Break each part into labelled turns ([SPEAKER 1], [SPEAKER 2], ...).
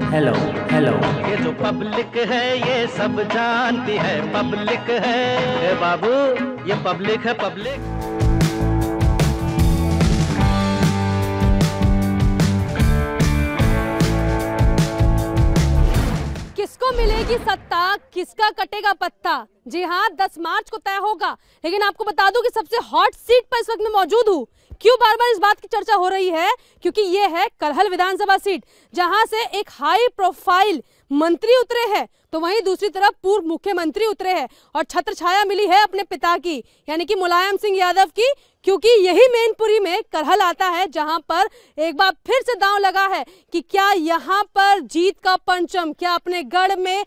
[SPEAKER 1] Hello hello
[SPEAKER 2] ये जो public है ये सब जानती है पब्लिक है बाबू ये पब्लिक है पब्लिक
[SPEAKER 3] किसको मिलेगी सत्ता किसका कटेगा पत्ता जी हाँ 10 मार्च को तय होगा लेकिन आपको बता दूं कि सबसे हॉट सीट पर इस वक्त मैं मौजूद हूँ क्यों बार बार इस बात की चर्चा हो रही है क्योंकि ये है करहल विधानसभा सीट जहां से एक हाई प्रोफाइल मंत्री उतरे हैं तो वहीं दूसरी तरफ पूर्व मुख्यमंत्री उतरे हैं और छत्र छाया मिली है अपने पिता की यानी कि मुलायम सिंह यादव की क्योंकि यही मेनपुरी में करहल आता है जहां पर एक बार फिर से दांव लगा है कि क्या यहां पर जीत का पंचम क्या अपने गढ़ में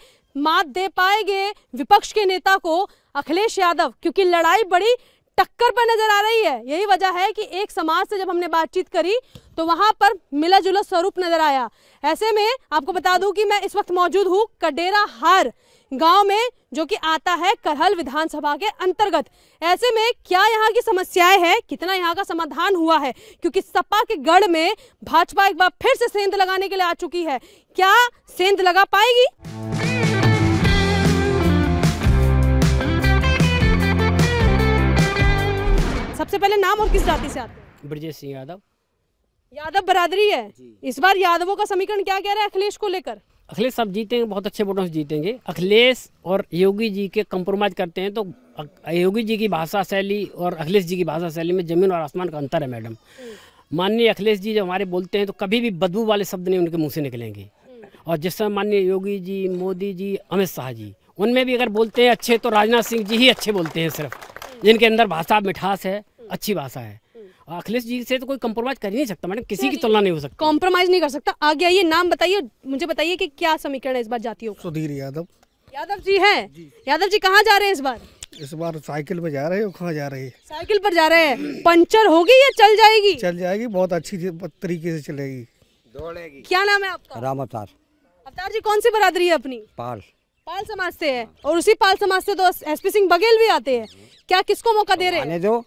[SPEAKER 3] मात दे पाएंगे विपक्ष के नेता को अखिलेश यादव क्योंकि लड़ाई बड़ी टक्कर पर नजर आ रही है यही वजह है कि एक समाज से जब हमने बातचीत करी तो वहां पर मिला जुला स्वरूप नजर आया ऐसे में आपको बता दूं कि मैं इस वक्त मौजूद हूँ कडेरा हार गांव में जो कि आता है करहल विधानसभा के अंतर्गत ऐसे में क्या यहाँ की समस्याएं हैं कितना यहाँ का समाधान हुआ है क्योंकि सपा के गढ़ में भाजपा एक बार फिर से सेंध लगाने के लिए आ चुकी है क्या सेंध लगा पाएगी सबसे पहले नाम और किस जाति से आते
[SPEAKER 4] हैं
[SPEAKER 1] ब्रजेश सिंह यादव
[SPEAKER 3] यादव बरादरी है इस बार यादवों का समीकरण क्या कह रहा है अखिलेश को लेकर
[SPEAKER 1] अखिलेश सब जीतेंगे बहुत अच्छे वोटों से जीतेंगे अखिलेश और योगी जी के कम्प्रोमाइज करते हैं तो योगी जी की भाषा शैली और अखिलेश जी की भाषा शैली में जमीन और आसमान का अंतर है मैडम हम्म। माननीय अखिलेश जी जब हमारे बोलते हैं तो कभी भी बदबू वाले शब्द नहीं उनके मुंह से निकलेंगे हम्म। और जिस समय माननीय योगी जी मोदी जी अमित शाह जी उनमें भी अगर बोलते हैं अच्छे तो राजनाथ सिंह जी ही अच्छे बोलते हैं सिर्फ जिनके अंदर भाषा मिठास है अच्छी भाषा है हम्म। अखिलेश जी से तो कोई कॉम्प्रोमाइज कर ही नहीं सकता मैडम किसी की तुलना नहीं हो सकती
[SPEAKER 3] कॉम्प्रोमाइज नहीं कर सकता आगे आइए नाम बताइए मुझे बताइए कि क्या समीकरण है इस बार जाती हो
[SPEAKER 4] सुधीर यादव
[SPEAKER 3] यादव जी है यादव जी कहाँ जा रहे हैं इस बार
[SPEAKER 4] इस बार साइकिल पर जा रहे हो कहाँ जा रहे हैं
[SPEAKER 3] साइकिल पर जा रहे हैं पंचर होगी या चल
[SPEAKER 4] जाएगी चल जाएगी बहुत अच्छी तरीके से चलेगी
[SPEAKER 3] दौड़ेगी क्या नाम है आपका राम अवतार अवतार जी कौन सी बरादरी है अपनी पाल पाल समाज से है और उसी पाल समाज से तो एस पी सिंह बघेल भी आते हैं क्या किसको मौका दे रहे हैं
[SPEAKER 4] जो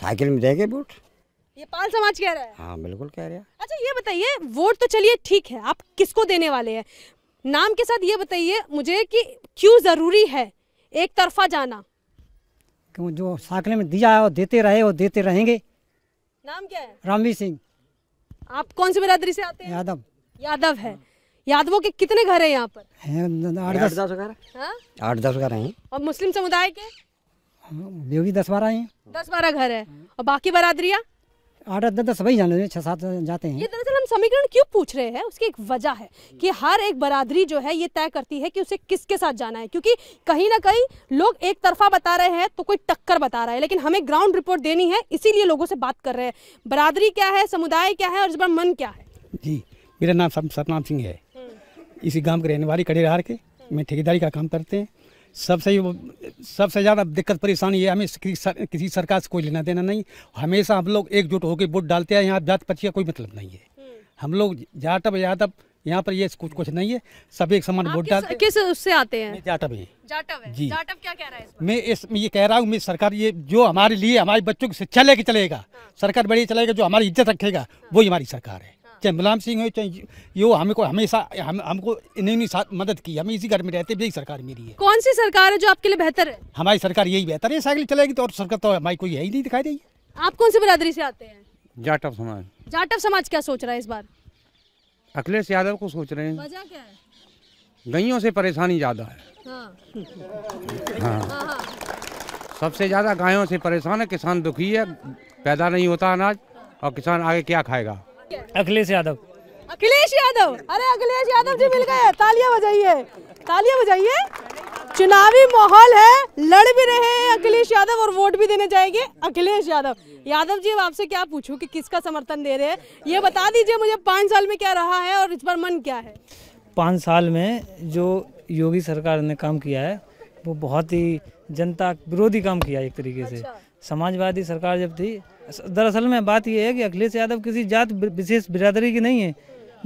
[SPEAKER 4] साइकिल में देंगे वोट
[SPEAKER 3] ये पाल समाज कह रहा है
[SPEAKER 4] हाँ बिल्कुल कह रहा है
[SPEAKER 3] अच्छा ये बताइए वोट तो चलिए ठीक है आप किसको देने वाले हैं नाम के साथ ये बताइए मुझे कि क्यों ज़रूरी है एक तरफा जाना
[SPEAKER 4] क्यों जो साइकिल में दिया है वो देते रहे वो देते रहेंगे नाम क्या है रामवीर सिंह
[SPEAKER 3] आप कौन सी बिरादरी से आते हैं यादव यादव है यादवों के कितने घर है यहाँ
[SPEAKER 4] पर आठ दस घर हाँ? आठ दस घर है
[SPEAKER 3] और मुस्लिम समुदाय के
[SPEAKER 4] बेगी दस बारह है
[SPEAKER 3] दस बारह घर है और बाकी बरादरिया
[SPEAKER 4] आठ आठ दस वही जाने छह सात जाते हैं ये
[SPEAKER 3] दरअसल हम समीकरण क्यों पूछ रहे हैं उसकी एक वजह है कि हर एक बरादरी जो है ये तय करती है कि उसे किसके साथ जाना है क्योंकि कहीं ना कहीं लोग एक तरफा बता रहे हैं तो कोई टक्कर बता रहा है लेकिन हमें ग्राउंड रिपोर्ट देनी है इसीलिए लोगों से बात कर रहे हैं बरादरी क्या है समुदाय क्या है और इस बार मन क्या है
[SPEAKER 4] जी मेरा नाम सतनाम सिंह है हम्म। इसी गाँव के रहने वाली कड़े के मैं ठेकेदारी का काम करते हैं सबसे सबसे ज़्यादा दिक्कत परेशानी है हमें किसी किसी सरकार से कोई लेना देना नहीं हमेशा हम लोग एकजुट होकर वोट डालते हैं यहाँ जात पची का कोई मतलब नहीं है हम्म। हम लोग जाटब यादव यहाँ पर ये कुछ कुछ नहीं है सब एक समान वोट डालते
[SPEAKER 3] किस उससे आते हैं जाटव है जाटव है जी जाटव क्या कह रहा है इस
[SPEAKER 4] मैं इस ये कह रहा हूँ मैं सरकार ये जो हमारे लिए हमारे बच्चों की शिक्षा लेके चलेगा हाँ। सरकार बढ़िया चलेगा जो हमारी इज्जत रखेगा हाँ। वही हमारी सरकार है चाहे मुलायम सिंह हो चाहे यो हमको हमेशा हम हमको इन्होंने साथ मदद की हमें इसी घर में रहते यही सरकार मेरी है
[SPEAKER 3] कौन सी सरकार है जो आपके लिए बेहतर है
[SPEAKER 4] हमारी सरकार यही बेहतर है साइकिल चलेगी तो और सरकार तो हमारी कोई यही ही नहीं
[SPEAKER 3] दिखाई रही आप कौन सी बरादरी से आते हैं जाटव समाज जाटव समाज क्या सोच रहा है इस बार
[SPEAKER 4] अखिलेश यादव को सोच रहे हैं
[SPEAKER 3] वजह क्या
[SPEAKER 4] है से परेशानी ज्यादा है
[SPEAKER 3] हाँ। हाँ। हाँ,
[SPEAKER 4] सबसे ज्यादा गायों से परेशान है किसान दुखी है पैदा नहीं होता अनाज और किसान आगे क्या खाएगा अखिलेश यादव
[SPEAKER 3] अखिलेश यादव अरे अखिलेश यादव जी मिल गए तालियां बजाइए तालियां बजाइए चुनावी माहौल है लड़ भी रहे हैं अखिलेश यादव और वोट भी देने जाएंगे अखिलेश यादव यादव जी आपसे क्या पूछूं कि किसका समर्थन दे रहे हैं ये बता दीजिए मुझे पाँच साल में क्या रहा है और इस पर मन क्या है
[SPEAKER 2] पाँच साल में जो योगी सरकार ने काम किया है वो बहुत ही जनता विरोधी काम किया एक तरीके से अच्छा। समाजवादी सरकार जब थी दरअसल में बात यह है कि अखिलेश यादव किसी जात विशेष बिरादरी की नहीं है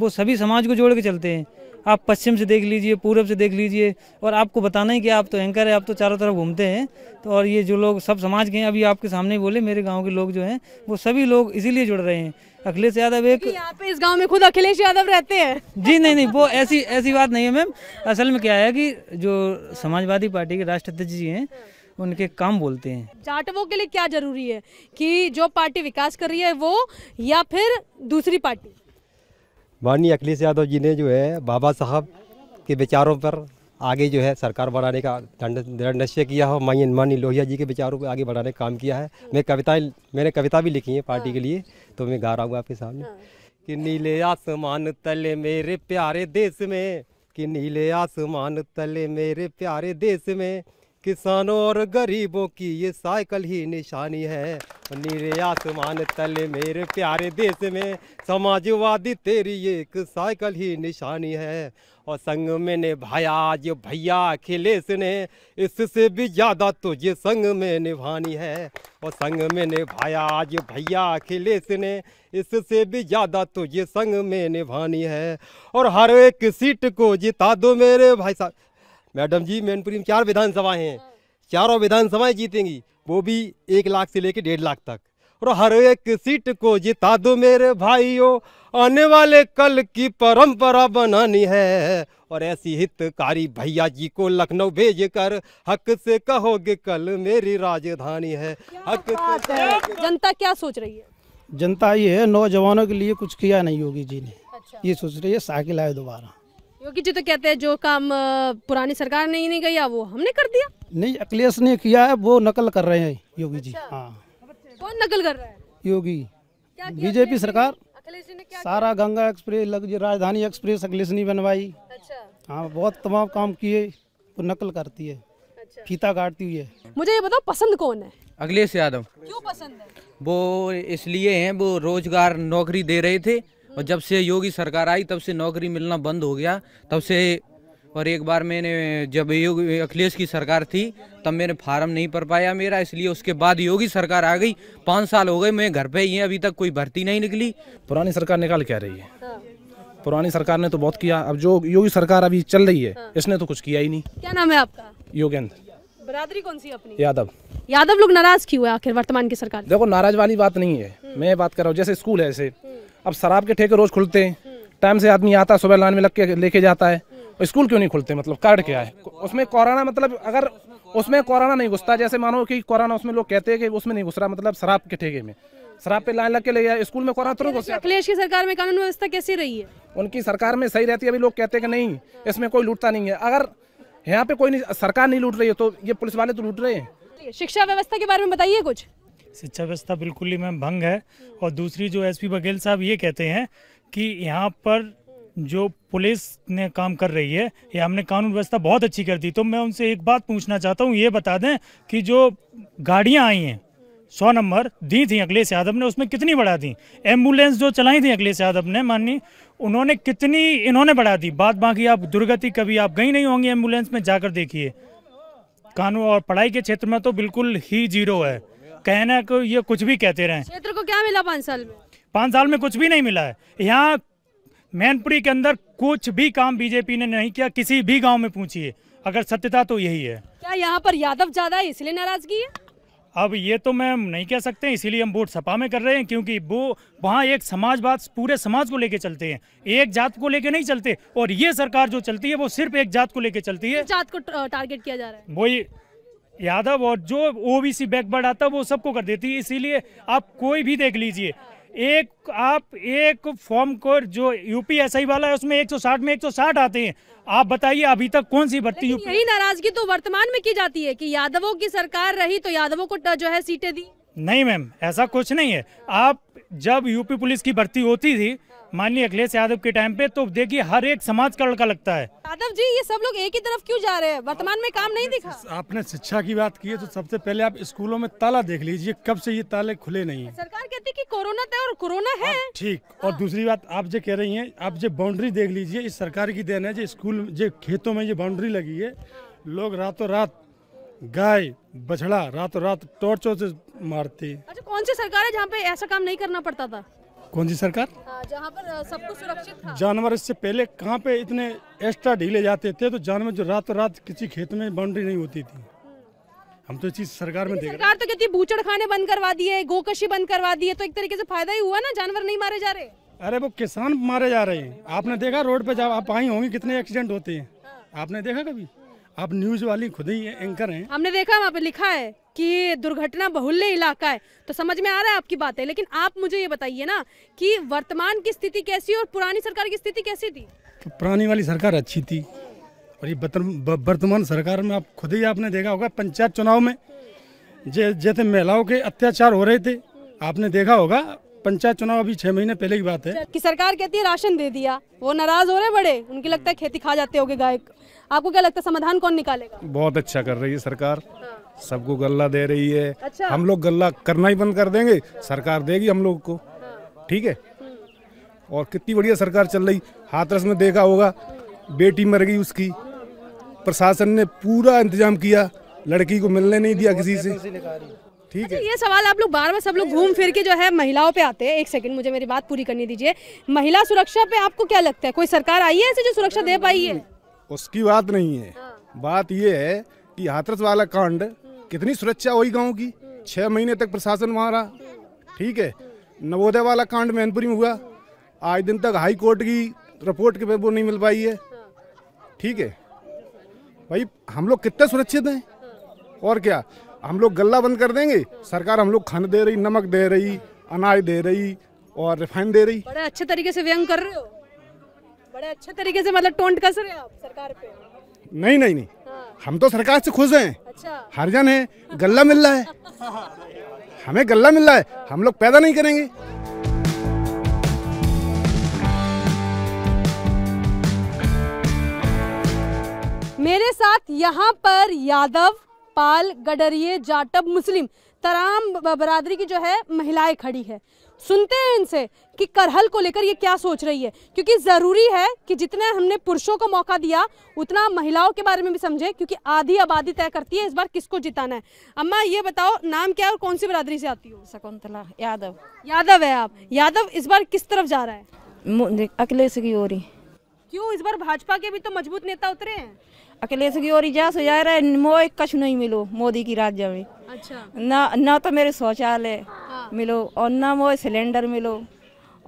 [SPEAKER 2] वो सभी समाज को जोड़ के चलते हैं आप पश्चिम से देख लीजिए पूरब से देख लीजिए और आपको बताना ही कि आप तो एंकर है आप तो चारों तरफ घूमते हैं तो और ये जो लोग सब समाज के हैं अभी आपके सामने बोले मेरे गांव के लोग जो हैं वो सभी लोग इसीलिए जुड़ रहे हैं अखिलेश यादव एक यहाँ
[SPEAKER 3] पे इस गांव में खुद अखिलेश यादव रहते हैं
[SPEAKER 2] जी नहीं नहीं वो ऐसी ऐसी बात नहीं है मैम असल में क्या है कि जो समाजवादी पार्टी के राष्ट्र अध्यक्ष जी हैं उनके काम बोलते हैं
[SPEAKER 3] जाटवों के लिए क्या जरूरी है कि जो पार्टी विकास कर रही है वो या फिर दूसरी पार्टी
[SPEAKER 1] माननीय अखिलेश यादव जी ने जो है बाबा साहब के विचारों पर आगे जो है सरकार बढ़ाने का दृढ़ निश्चय किया हो माई मानी लोहिया जी के विचारों को आगे बढ़ाने का काम किया है हाँ। मैं कविताएं मैंने कविता भी लिखी है पार्टी हाँ। के लिए तो मैं गा रहा हूँ आपके सामने हाँ। कि नीले आसमान तले मेरे प्यारे देश में कि नीले आसमान तले मेरे प्यारे देश में किसानों और गरीबों की ये साइकिल ही निशानी है नीरे आसमान तले मेरे प्यारे देश में समाजवादी तेरी एक साइकिल ही निशानी है और संग में निभाया आज भैया अखिलेश ने इससे भी ज़्यादा तुझे संग में निभानी है और संग में निभाया आज भैया अखिलेश ने इससे भी ज़्यादा तुझे संग में निभानी है और हर एक सीट को जिता दो मेरे भाई साहब मैडम जी मैनपुरी में चार विधानसभाएं हैं चारों विधानसभाएं जीतेंगी वो भी एक लाख से लेकर डेढ़ लाख तक और हर एक सीट को जिता दो मेरे भाइयों आने वाले कल की परंपरा बनानी है और ऐसी हितकारी भैया जी को लखनऊ भेज कर हक से कहोगे कल मेरी राजधानी है हक
[SPEAKER 3] से जनता क्या सोच रही है
[SPEAKER 2] जनता ये है नौजवानों के लिए कुछ किया नहीं होगी जी ने अच्छा। ये सोच रही है साइकिल आए दोबारा
[SPEAKER 3] योगी जी तो कहते हैं जो काम पुरानी सरकार ने ही नहीं किया वो हमने कर दिया
[SPEAKER 2] नहीं अखिलेश ने किया है वो नकल कर रहे हैं योगी जी अच्छा। हाँ
[SPEAKER 3] कौन नकल कर रहा है योगी बीजेपी सरकार सारा
[SPEAKER 2] गंगा एक्सप्रेस लग राजधानी एक्सप्रेस अखिलेश ने बनवाई अच्छा। हाँ बहुत तमाम काम किए तो नकल करती है
[SPEAKER 3] अच्छा।
[SPEAKER 2] फीता काटती हुई है
[SPEAKER 3] मुझे ये बताओ पसंद कौन है अखिलेश यादव क्यों पसंद है
[SPEAKER 2] वो इसलिए हैं वो रोजगार नौकरी दे रहे थे और जब से योगी सरकार आई तब से नौकरी मिलना बंद हो गया तब से और एक बार मैंने जब योगी अखिलेश की सरकार थी तब मैंने फार्म नहीं भर पाया मेरा इसलिए उसके बाद योगी सरकार आ गई पाँच साल हो गए मैं घर पे ही है अभी तक कोई भर्ती नहीं निकली पुरानी सरकार निकाल क्या रही है हाँ। पुरानी सरकार ने
[SPEAKER 5] तो बहुत किया अब जो योगी सरकार अभी चल रही है हाँ। इसने तो कुछ किया ही नहीं
[SPEAKER 3] क्या नाम है आपका योगेंद्र बरादरी कौन सी अपनी यादव यादव लोग नाराज क्यों है आखिर वर्तमान की सरकार
[SPEAKER 5] देखो नाराज वाली बात नहीं है हम्म। मैं बात कर रहा हूँ जैसे स्कूल है ऐसे अब शराब के ठेके रोज़ खुलते हैं टाइम से आदमी आता है सुबह लाइन में लग के लेके जाता है स्कूल क्यों नहीं खुलते मतलब कार्ड क्या है उसमें कोरोना मतलब अगर उसमें कोरोना नहीं घुसता जैसे मानो कि कोरोना उसमें लोग कहते हैं कि उसमें नहीं घुस रहा मतलब शराब के ठेके में शराब पे लाइन लग के ले गया स्कूल में कोरोना तुरंत अखिलेश की सरकार में कानून व्यवस्था कैसी रही है उनकी सरकार में सही रहती है अभी लोग कहते हैं कि नहीं इसमें कोई लूटता नहीं है अगर यहाँ पे कोई नहीं सरकार नहीं लूट रही है तो
[SPEAKER 3] ये पुलिस वाले तो लूट रहे हैं तो शिक्षा व्यवस्था के बारे में बताइए कुछ
[SPEAKER 2] शिक्षा व्यवस्था बिल्कुल ही मैम भंग है और दूसरी जो एसपी बघेल साहब ये कहते हैं कि यहाँ पर जो पुलिस ने काम कर रही है ये हमने कानून व्यवस्था बहुत अच्छी कर दी तो मैं उनसे एक बात पूछना चाहता हूँ ये बता दें कि जो गाड़ियाँ आई हैं सौ नंबर दी थी अखिलेश यादव ने उसमें कितनी बढ़ा दी एम्बुलेंस जो चलाई थी अखिलेश यादव ने माननी उन्होंने कितनी इन्होंने बढ़ा दी बात बाकी आप दुर्गति कभी आप गई नहीं होंगी एम्बुलेंस में जाकर देखिए कानून और पढ़ाई के क्षेत्र में तो बिल्कुल ही जीरो है कहना को ये कुछ भी कहते रहे
[SPEAKER 3] क्षेत्र को क्या मिला पाँच साल में
[SPEAKER 2] पाँच साल में कुछ भी नहीं मिला है यहाँ मैनपुरी के अंदर कुछ भी काम बीजेपी ने नहीं किया किसी भी गांव में पूछिए अगर सत्यता तो यही है
[SPEAKER 3] क्या यहाँ पर यादव ज्यादा है इसलिए नाराजगी है
[SPEAKER 2] अब ये तो मैं नहीं कह सकते इसीलिए हम वोट सपा में कर रहे हैं क्योंकि वो वहाँ एक समाजवाद पूरे समाज को लेके चलते हैं एक जात को लेके नहीं चलते और ये सरकार जो चलती है वो सिर्फ एक जात को लेके चलती है जात
[SPEAKER 3] को टारगेट किया जा रहा
[SPEAKER 2] है वही यादव और जो ओबीसी बैकवर्ड आता वो सबको कर देती है इसीलिए आप कोई भी देख लीजिए एक आप एक फॉर्म को जो यूपीएसआई वाला है उसमें 160 में 160 आते हैं आप बताइए अभी तक कौन सी भर्ती यूपी
[SPEAKER 3] यही नाराजगी तो वर्तमान में की जाती है कि यादवों की सरकार रही तो यादवों को जो है सीटें दी
[SPEAKER 2] नहीं मैम ऐसा कुछ नहीं है आप जब यूपी पुलिस की भर्ती होती थी माननीय अखिलेश यादव के टाइम पे तो देखिए
[SPEAKER 4] हर एक समाज का लड़का लगता है
[SPEAKER 3] यादव जी ये सब लोग एक ही तरफ क्यों जा रहे हैं वर्तमान में काम नहीं दिखा
[SPEAKER 4] आपने शिक्षा की बात की है तो सबसे पहले आप स्कूलों में ताला देख लीजिए कब से ये ताले खुले नहीं है
[SPEAKER 3] सरकार कहती है की कोरोना था तो और कोरोना है हाँ,
[SPEAKER 4] ठीक और हाँ। दूसरी बात आप जो कह रही है आप जो बाउंड्री देख लीजिए इस सरकार की देन है जो स्कूल जो खेतों में ये बाउंड्री लगी है लोग रातों रात गाय बछड़ा रातों रात टॉर्चों से मारती
[SPEAKER 3] अच्छा कौन सी सरकार है जहाँ पे ऐसा काम नहीं करना पड़ता था कौन सी सरकार हाँ, जहाँ पर सबको सुरक्षित था
[SPEAKER 4] जानवर इससे पहले कहाँ पे इतने एक्स्ट्रा ढीले जाते थे तो जानवर जो रात रात किसी खेत में बाउंड्री नहीं होती थी हम्म। हम तो चीज सरकार में देख सरकार
[SPEAKER 3] तो कहती है बूचड़ खाने बंद करवा दिए गोकशी बंद करवा दिए तो एक तरीके से फायदा ही हुआ ना जानवर नहीं मारे जा रहे
[SPEAKER 4] अरे वो किसान मारे जा रहे हैं आपने देखा रोड पे जब आप आई होंगी कितने एक्सीडेंट होते हैं हाँ। आपने देखा कभी हम्म। आप न्यूज वाली खुद ही एंकर
[SPEAKER 3] हैं हमने देखा वहाँ पे लिखा है कि दुर्घटना बहुल्य इलाका है तो समझ में आ रहा है आपकी बात है लेकिन आप मुझे ये बताइए ना कि वर्तमान की स्थिति कैसी और पुरानी सरकार की स्थिति कैसी थी
[SPEAKER 4] तो पुरानी वाली सरकार अच्छी थी और ये वर्तमान सरकार में आप खुद ही आपने देखा होगा पंचायत चुनाव में जैसे महिलाओं के अत्याचार हो रहे थे आपने देखा होगा पंचायत चुनाव अभी छह महीने पहले की बात है
[SPEAKER 3] कि सरकार कहती है राशन दे दिया वो नाराज हो रहे बड़े उनके लगता है खेती खा जाते हो गए आपको क्या लगता है समाधान कौन निकालेगा
[SPEAKER 4] बहुत अच्छा कर रही है
[SPEAKER 5] सरकार हाँ। सबको गल्ला दे रही है अच्छा। हम लोग गल्ला करना ही बंद कर देंगे सरकार देगी हम लोग को हाँ। ठीक है और कितनी बढ़िया सरकार चल रही हाथरस में देखा होगा बेटी मर गई उसकी प्रशासन ने पूरा इंतजाम किया लड़की को मिलने नहीं दिया किसी से
[SPEAKER 3] ठीक अच्छा, है ये सवाल आप लोग बार बार सब लोग घूम फिर के जो है महिलाओं पे आते हैं एक सेकंड मुझे मेरी बात पूरी करने दीजिए महिला सुरक्षा पे आपको क्या लगता है कोई सरकार आई है ऐसे जो सुरक्षा दे पाई है
[SPEAKER 5] उसकी बात नहीं है हाँ। बात ये है कि हाथरस वाला कांड कितनी सुरक्षा हुई गाँव की छः महीने तक प्रशासन वहाँ रहा ठीक है नवोदय वाला कांड मैनपुरी में हुआ आज दिन तक हाई कोर्ट की रिपोर्ट के वो नहीं मिल पाई है ठीक है भाई हम लोग कितने सुरक्षित हैं और क्या हम लोग गला बंद कर देंगे सरकार हम लोग खाने दे रही नमक दे रही अनाज दे रही और रिफाइन दे रही
[SPEAKER 3] बड़े अच्छे तरीके से व्यंग कर रहे हो बड़े अच्छे तरीके से मतलब टोंट कस रहे हो आप सरकार पे
[SPEAKER 5] नहीं नहीं नहीं हाँ। हम तो सरकार से खुश हैं अच्छा जन है गल्ला मिल रहा है हमें गल्ला मिल रहा है हम लोग पैदा नहीं
[SPEAKER 3] करेंगे मेरे साथ यहाँ पर यादव पाल गडरिए जाटब मुस्लिम तराम बरादरी की जो है महिलाएं खड़ी है सुनते हैं इनसे कि करहल को लेकर ये क्या सोच रही है क्योंकि ज़रूरी है कि जितना हमने पुरुषों को मौका दिया उतना महिलाओं के बारे में भी समझे क्योंकि आधी आबादी तय करती है इस बार किसको जिताना है अम्मा ये बताओ नाम क्या है और कौन सी बरादरी से आती हो शकुंतला यादव यादव है आप यादव इस बार किस तरफ जा रहा है अखिलेश की ओर ही क्यों इस बार भाजपा के भी तो मजबूत नेता उतरे हैं अखिलेश की ओर जा जा रहा है कछ नहीं मिलो मोदी की राज्य में अच्छा ना ना तो मेरे शौचालय मिलो और ना वो सिलेंडर मिलो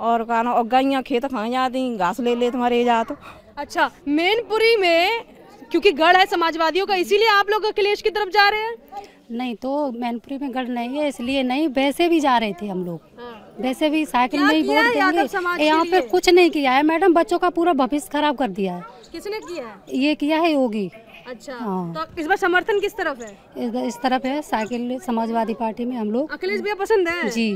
[SPEAKER 3] और कहना और खेत खा जाती घास ले ले तुम्हारे जात अच्छा मेनपुरी में क्योंकि गढ़ है समाजवादियों का इसीलिए आप लोग अखिलेश की तरफ जा रहे हैं नहीं तो मैनपुरी में गढ़ नहीं है इसलिए नहीं वैसे भी जा रहे थे हम लोग हाँ। वैसे भी साइकिल नहीं बोल देंगे यहाँ पे कुछ नहीं किया है मैडम बच्चों का पूरा भविष्य खराब कर दिया है किसने किया है ये किया है योगी अच्छा हाँ। तो इस बार समर्थन किस तरफ है इस तरफ है साइकिल समाजवादी पार्टी में हम लोग अखिलेश भैया पसंद है जी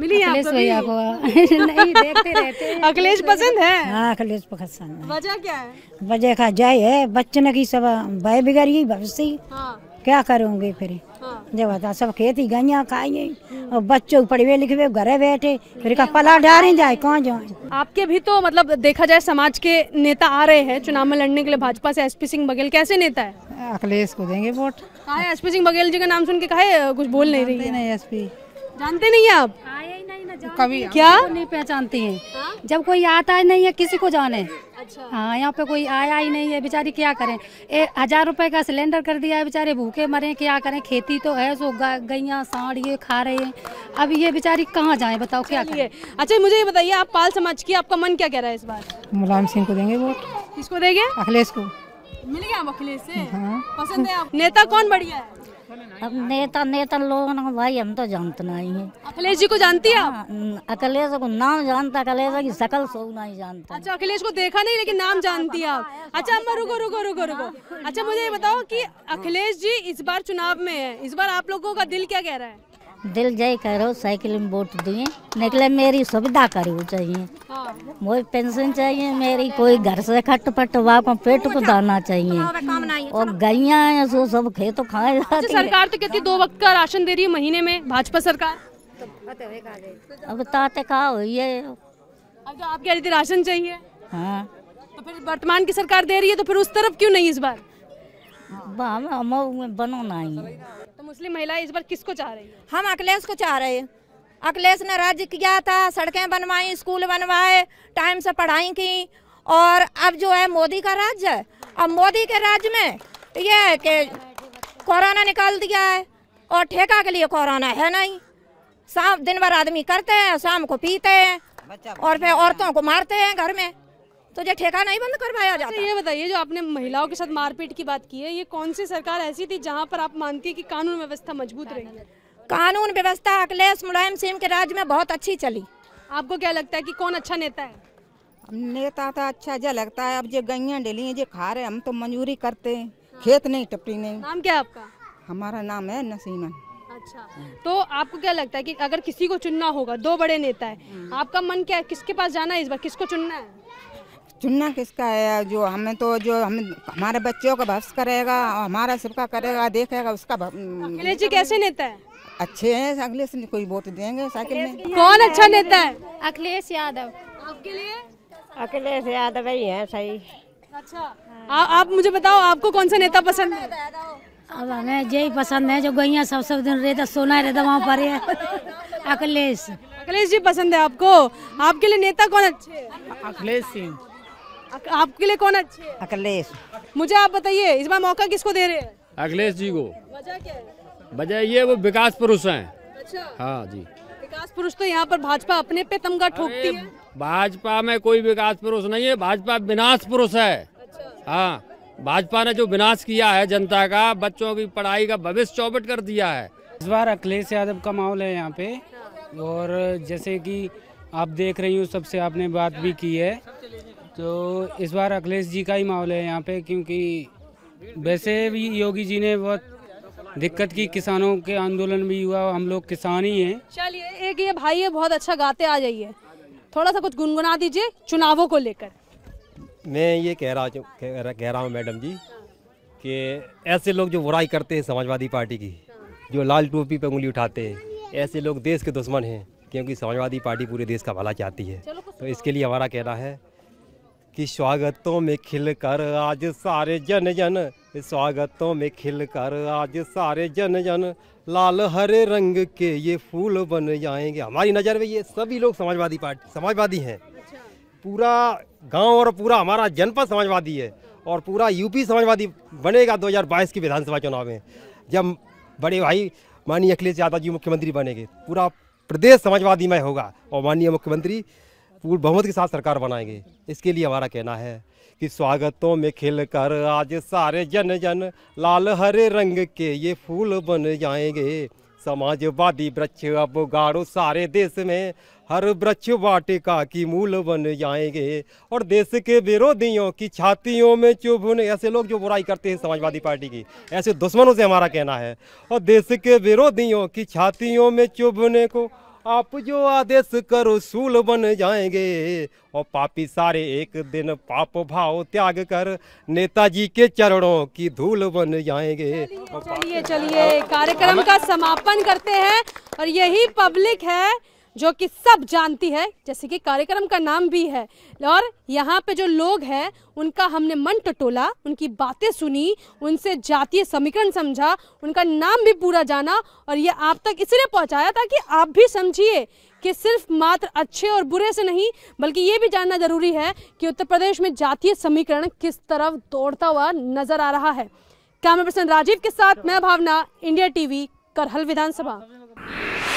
[SPEAKER 3] मिली अखिलेश भैया को नहीं देखते रहते अखिलेश पसंद है
[SPEAKER 2] हाँ अखिलेश पसंद
[SPEAKER 3] है वजह क्या है
[SPEAKER 2] वजह का जय है बच्चन की सब भय बिगड़ी भविष्य हाँ। क्या करोगे फिर जब सब खेती गइया खाई और बच्चों पढ़वे लिखवे घरे बैठे फिर का पला डारे जाए कहाँ जाए
[SPEAKER 3] आपके भी तो मतलब देखा जाए समाज के नेता आ रहे हैं चुनाव में लड़ने के लिए भाजपा से एसपी सिंह बघेल कैसे नेता है अखिलेश को देंगे वोट कहा एसपी सिंह बघेल जी का नाम सुन के कहा कुछ बोल नहीं रही है एस पी जानते नहीं है आप आए नहीं ना कभी क्या नहीं पहचानती है जब कोई आता है नहीं है किसी को जाने अच्छा। हाँ यहाँ पे कोई आया ही नहीं है बेचारी क्या करें ए, हजार रुपए का सिलेंडर कर दिया है बेचारे भूखे मरे क्या करें खेती तो है सो गैया साढ़ ये खा रहे हैं अब ये बेचारी कहाँ जाए बताओ क्या करें अच्छा मुझे ये बताइए आप पाल समाज की आपका मन क्या कह रहा है इस बार मुलायम सिंह को देंगे वोट किसको देंगे अखिलेश को मिल गया अखिलेश से हाँ। पसंद है आप नेता कौन बढ़िया है
[SPEAKER 2] अब नेता नेता लोग ना भाई हम तो जानते नहीं है अखिलेश जी को जानती है हाँ, अखिलेश को नाम जानता अखिलेश की सकल सो
[SPEAKER 3] नहीं जानता अच्छा अखिलेश को देखा नहीं लेकिन नाम जानती है अच्छा अम्मा रुको रुको रुको रुको अच्छा मुझे ये बताओ कि अखिलेश जी इस बार चुनाव में है इस बार आप लोगों का दिल क्या कह रहा है
[SPEAKER 2] दिल जय करो साइकिल में वोट दिए निकले मेरी सुविधा करी चाहिए हाँ। मुझे पेंशन चाहिए मेरी कोई घर से खट पट को पेट को तो दाना चाहिए और गैया सो सब खेत खाए
[SPEAKER 3] जाते सरकार तो कहती दो वक्त का राशन दे रही है महीने में भाजपा सरकार अब ताते कहा हुई है अब अच्छा, आप कह रही थी राशन चाहिए हाँ तो फिर वर्तमान की सरकार दे रही है तो फिर उस तरफ क्यों नहीं इस बार ही तो मुस्लिम महिला इस बार किसको चाह रही है हम अखिलेश को चाह रहे हैं अखिलेश ने राज्य किया था सड़कें बनवाई स्कूल बनवाए टाइम से पढ़ाई की और अब जो है मोदी का राज्य है अब मोदी के राज्य में ये कि कोरोना निकाल दिया है और ठेका के लिए कोरोना है नहीं शाम दिन भर आदमी करते हैं शाम को पीते हैं और फिर औरतों को मारते हैं घर में तो ये ठेका नहीं बंद करवाया अच्छा, जाता ये बताइए जो आपने महिलाओं के साथ मारपीट की बात की है ये कौन सी सरकार ऐसी थी जहाँ पर आप मानती है की कानून व्यवस्था मजबूत रही कानून व्यवस्था अखिलेश मुलायम सिंह के राज्य में बहुत अच्छी चली आपको क्या लगता है कि कौन अच्छा नेता है नेता तो अच्छा जा लगता
[SPEAKER 4] है अब जो गैया डेली जो खा रहे हम तो मंजूरी करते हैं खेत नहीं टपरी नहीं नाम क्या आपका हमारा नाम
[SPEAKER 3] है नसीमन अच्छा तो आपको क्या लगता है कि अगर किसी को चुनना होगा दो बड़े नेता है हम्म। आपका मन क्या है किसके पास जाना है इस बार किसको चुनना है चुनना किसका
[SPEAKER 4] है जो हमें तो जो हम हमारे बच्चों का भविष्य करेगा और हमारा सबका करेगा देखेगा उसका हम्म। अखिलेश जी कैसे नेता है अच्छे हैं अखिलेश कोई वोट देंगे साइकिल में
[SPEAKER 3] कौन अच्छा नेता है अखिलेश यादव आपके लिए अखिलेश
[SPEAKER 4] यादव ही है सही
[SPEAKER 3] अच्छा आ, आप मुझे बताओ आपको कौन सा नेता पसंद है अब हमें यही पसंद है जो गैया सब सब दिन रहता सोना रहता वहाँ पर है अखिलेश अखिलेश जी पसंद है आपको आपके लिए नेता कौन अच्छे अखिलेश सिंह आपके लिए कौन अच्छे अखिलेश मुझे आप बताइए इस बार मौका किसको दे रहे हैं अखिलेश जी को वजह क्या है
[SPEAKER 4] वजह ये वो विकास पुरुष है अच्छा हाँ जी
[SPEAKER 3] विकास पुरुष तो यहाँ पर भाजपा अपने पे तमगा ठोकती है
[SPEAKER 4] भाजपा में कोई विकास पुरुष नहीं है भाजपा विनाश पुरुष है अच्छा। हाँ भाजपा ने जो विनाश किया है जनता का बच्चों की पढ़ाई का भविष्य चौपट कर दिया है इस बार अखिलेश यादव का माहौल है यहाँ पे हाँ। और
[SPEAKER 2] जैसे कि आप देख रही हूँ सबसे आपने बात भी की है तो इस बार अखिलेश जी का ही माहौल है यहाँ पे क्योंकि वैसे भी योगी जी ने बहुत दिक्कत की किसानों के आंदोलन भी हुआ हम लोग किसान ही हैं
[SPEAKER 3] चलिए एक ये भाई है बहुत अच्छा गाते आ जाइए थोड़ा सा कुछ गुनगुना दीजिए चुनावों को लेकर
[SPEAKER 1] मैं ये कह रहा कह रहा हूँ मैडम जी कि ऐसे लोग जो बुराई करते हैं समाजवादी पार्टी की जो लाल टोपी पर उंगली उठाते हैं ऐसे लोग देश के दुश्मन हैं क्योंकि समाजवादी पार्टी पूरे देश का भला चाहती है तो इसके लिए हमारा कहना है कि स्वागतों में खिल कर आज सारे जन जन स्वागतों में खिलकर आज सारे जन जन लाल हरे रंग के ये फूल बन जाएंगे हमारी नज़र में ये सभी लोग समाजवादी पार्टी समाजवादी हैं अच्छा। पूरा गांव और पूरा हमारा जनपद समाजवादी है और पूरा यूपी समाजवादी बनेगा 2022 की विधानसभा चुनाव में जब बड़े भाई माननीय अखिलेश यादव जी मुख्यमंत्री बनेंगे पूरा प्रदेश समाजवादी में होगा और माननीय मुख्यमंत्री पूर्ण बहुमत के साथ सरकार बनाएंगे इसके लिए हमारा कहना है कि स्वागतों में खेल कर आज सारे जन जन लाल हरे रंग के ये फूल बन जाएंगे समाजवादी वृक्ष अब गाड़ो सारे देश में हर वृक्ष वाटिका की मूल बन जाएंगे और देश के विरोधियों की छातियों में चुभने ऐसे लोग जो बुराई करते हैं समाजवादी पार्टी की ऐसे दुश्मनों से हमारा कहना है और देश के विरोधियों की छातियों में चुभने को आप जो आदेश करो सूल बन जाएंगे और पापी सारे एक दिन पाप भाव त्याग कर नेताजी के चरणों की धूल बन जाएंगे
[SPEAKER 3] चलिए चलिए कार्यक्रम का समापन करते हैं और यही पब्लिक है जो कि सब जानती है जैसे कि कार्यक्रम का नाम भी है और यहाँ पे जो लोग हैं उनका हमने मन टटोला उनकी बातें सुनी उनसे जातीय समीकरण समझा उनका नाम भी पूरा जाना और ये आप तक इसलिए पहुँचाया ताकि आप भी समझिए कि सिर्फ मात्र अच्छे और बुरे से नहीं बल्कि ये भी जानना ज़रूरी है कि उत्तर प्रदेश में जातीय समीकरण किस तरफ दौड़ता हुआ नजर आ रहा है कैमरा पर्सन राजीव के साथ मैं भावना इंडिया टीवी करहल विधानसभा